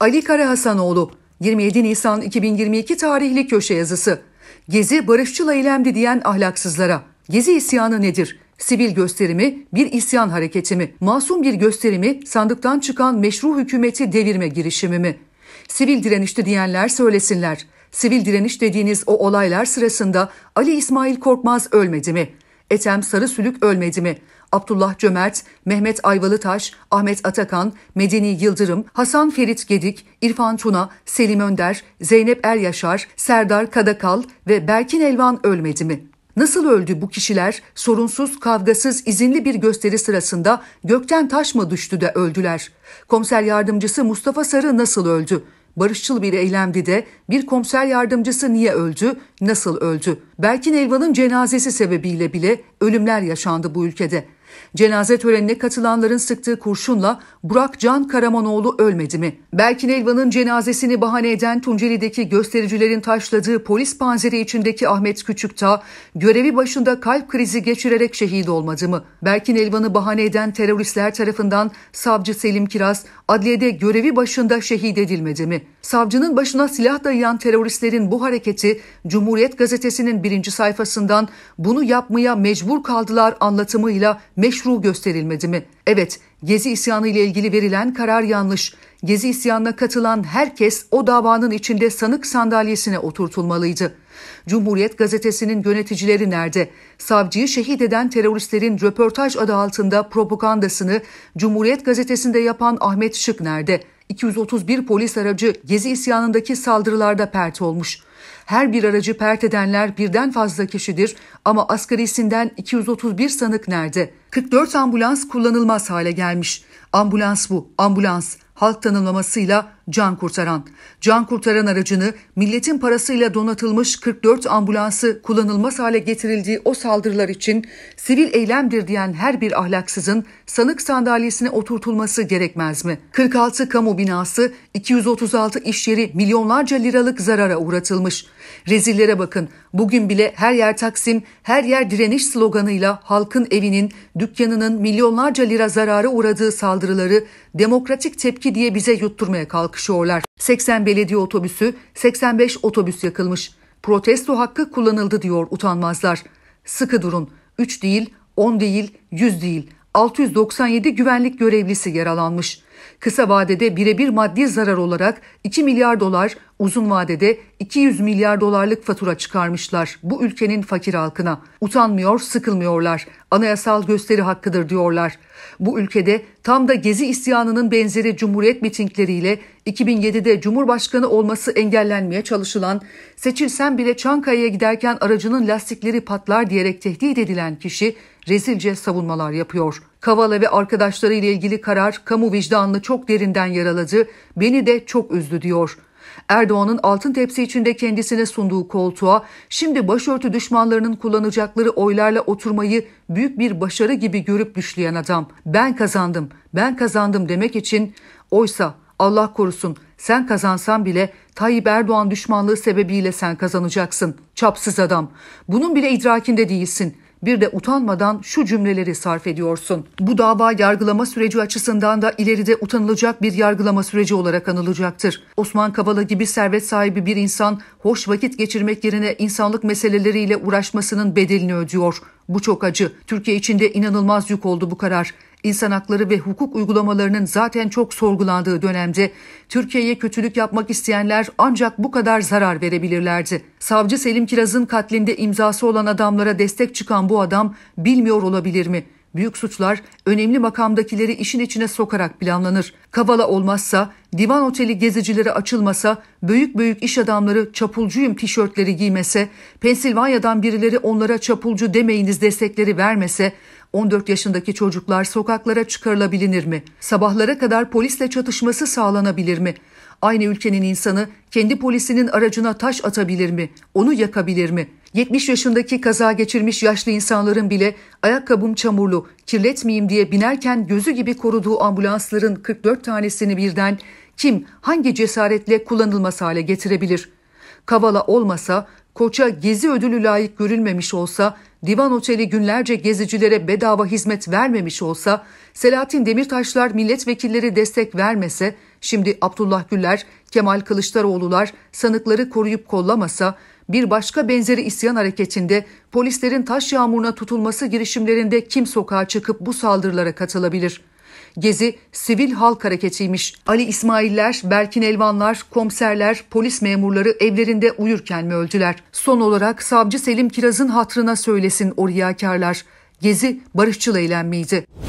Ali Kara Hasanoğlu 27 Nisan 2022 tarihli köşe yazısı. Gezi barışçıl eylemdi diyen ahlaksızlara. Gezi isyanı nedir? Sivil gösterimi, bir isyan hareketi mi? Masum bir gösterimi, sandıktan çıkan meşru hükümeti devirme girişimi mi? Sivil direnişti diyenler söylesinler. Sivil direniş dediğiniz o olaylar sırasında Ali İsmail Korkmaz ölmedi mi?'' Etem Sarı Sülük ölmedi mi? Abdullah Cömert, Mehmet Ayvalıtaş, Ahmet Atakan, Medeni Yıldırım, Hasan Ferit Gedik, İrfan Tuna, Selim Önder, Zeynep Er Yaşar, Serdar Kadakal ve Berkin Elvan ölmedi mi? Nasıl öldü bu kişiler? Sorunsuz, kavgasız, izinli bir gösteri sırasında gökten taş mı düştü de öldüler? Komiser yardımcısı Mustafa Sarı nasıl öldü? barışçıl bir eylemdi de bir komiser yardımcısı niye öldü, nasıl öldü? Belki Elvan'ın cenazesi sebebiyle bile ölümler yaşandı bu ülkede. Cenaze törenine katılanların sıktığı kurşunla Burak Can Karamanoğlu ölmedi mi? Berkin Elvan'ın cenazesini bahane eden Tunceli'deki göstericilerin taşladığı polis panzeri içindeki Ahmet Küçükta görevi başında kalp krizi geçirerek şehit olmadı mı? Berkin Elvan'ı bahane eden teröristler tarafından savcı Selim Kiraz adliyede görevi başında şehit edilmedi mi? Savcının başına silah dayayan teröristlerin bu hareketi Cumhuriyet Gazetesi'nin birinci sayfasından bunu yapmaya mecbur kaldılar anlatımıyla meşru gösterilmedi mi? Evet, Gezi isyanı ile ilgili verilen karar yanlış. Gezi isyanına katılan herkes o davanın içinde sanık sandalyesine oturtulmalıydı. Cumhuriyet gazetesinin yöneticileri nerede? Savcıyı şehit eden teröristlerin röportaj adı altında propagandasını Cumhuriyet gazetesinde yapan Ahmet Şık nerede? 231 polis aracı Gezi isyanındaki saldırılarda pert olmuş. Her bir aracı pert edenler birden fazla kişidir ama asgarisinden 231 sanık nerede? 44 ambulans kullanılmaz hale gelmiş. Ambulans bu, ambulans. Halk tanımlamasıyla Can Kurtaran. Can Kurtaran aracını milletin parasıyla donatılmış 44 ambulansı kullanılmaz hale getirildiği o saldırılar için sivil eylemdir diyen her bir ahlaksızın sanık sandalyesine oturtulması gerekmez mi? 46 kamu binası, 236 iş yeri milyonlarca liralık zarara uğratılmış. Rezillere bakın. Bugün bile her yer Taksim, her yer direniş sloganıyla halkın evinin, dükkanının milyonlarca lira zarara uğradığı saldırıları demokratik tepki diye bize yutturmaya kalkıyor çakışıyorlar. 80 belediye otobüsü, 85 otobüs yakılmış. Protesto hakkı kullanıldı diyor utanmazlar. Sıkı durun. 3 değil, 10 değil, 100 değil. 697 güvenlik görevlisi yaralanmış. Kısa vadede birebir maddi zarar olarak 2 milyar dolar, uzun vadede 200 milyar dolarlık fatura çıkarmışlar bu ülkenin fakir halkına. Utanmıyor, sıkılmıyorlar. Anayasal gösteri hakkıdır diyorlar. Bu ülkede tam da gezi isyanının benzeri cumhuriyet mitingleriyle 2007'de Cumhurbaşkanı olması engellenmeye çalışılan, seçilsen bile Çankaya'ya giderken aracının lastikleri patlar diyerek tehdit edilen kişi rezilce savunmalar yapıyor. Kavala ve arkadaşları ile ilgili karar kamu vicdanını çok derinden yaraladı, beni de çok üzdü diyor. Erdoğan'ın altın tepsi içinde kendisine sunduğu koltuğa şimdi başörtü düşmanlarının kullanacakları oylarla oturmayı büyük bir başarı gibi görüp düşleyen adam. Ben kazandım, ben kazandım demek için oysa Allah korusun sen kazansan bile Tayyip Erdoğan düşmanlığı sebebiyle sen kazanacaksın. Çapsız adam. Bunun bile idrakinde değilsin bir de utanmadan şu cümleleri sarf ediyorsun. Bu dava yargılama süreci açısından da ileride utanılacak bir yargılama süreci olarak anılacaktır. Osman Kavala gibi servet sahibi bir insan hoş vakit geçirmek yerine insanlık meseleleriyle uğraşmasının bedelini ödüyor. Bu çok acı. Türkiye içinde inanılmaz yük oldu bu karar. İnsan hakları ve hukuk uygulamalarının zaten çok sorgulandığı dönemde Türkiye'ye kötülük yapmak isteyenler ancak bu kadar zarar verebilirlerdi. Savcı Selim Kiraz'ın katlinde imzası olan adamlara destek çıkan bu adam bilmiyor olabilir mi?'' Büyük suçlar önemli makamdakileri işin içine sokarak planlanır. Kavala olmazsa, divan oteli gezicilere açılmasa, büyük büyük iş adamları çapulcuyum tişörtleri giymese, Pensilvanya'dan birileri onlara çapulcu demeyiniz destekleri vermese, 14 yaşındaki çocuklar sokaklara çıkarılabilir mi? Sabahlara kadar polisle çatışması sağlanabilir mi? Aynı ülkenin insanı kendi polisinin aracına taş atabilir mi? Onu yakabilir mi?'' 70 yaşındaki kaza geçirmiş yaşlı insanların bile ayakkabım çamurlu, kirletmeyeyim diye binerken gözü gibi koruduğu ambulansların 44 tanesini birden kim hangi cesaretle kullanılmaz hale getirebilir? Kavala olmasa, Koç'a gezi ödülü layık görülmemiş olsa, Divan Oteli günlerce gezicilere bedava hizmet vermemiş olsa, Selahattin Demirtaşlar milletvekilleri destek vermese, şimdi Abdullah Güller, Kemal Kılıçdaroğlu'lar sanıkları koruyup kollamasa, bir başka benzeri isyan hareketinde polislerin taş yağmuruna tutulması girişimlerinde kim sokağa çıkıp bu saldırılara katılabilir? Gezi sivil halk hareketiymiş. Ali İsmailler, Berkin Elvanlar, komiserler, polis memurları evlerinde uyurken mi öldüler? Son olarak savcı Selim Kiraz'ın hatrına söylesin o riyakarlar. Gezi barışçıl eylem miydi?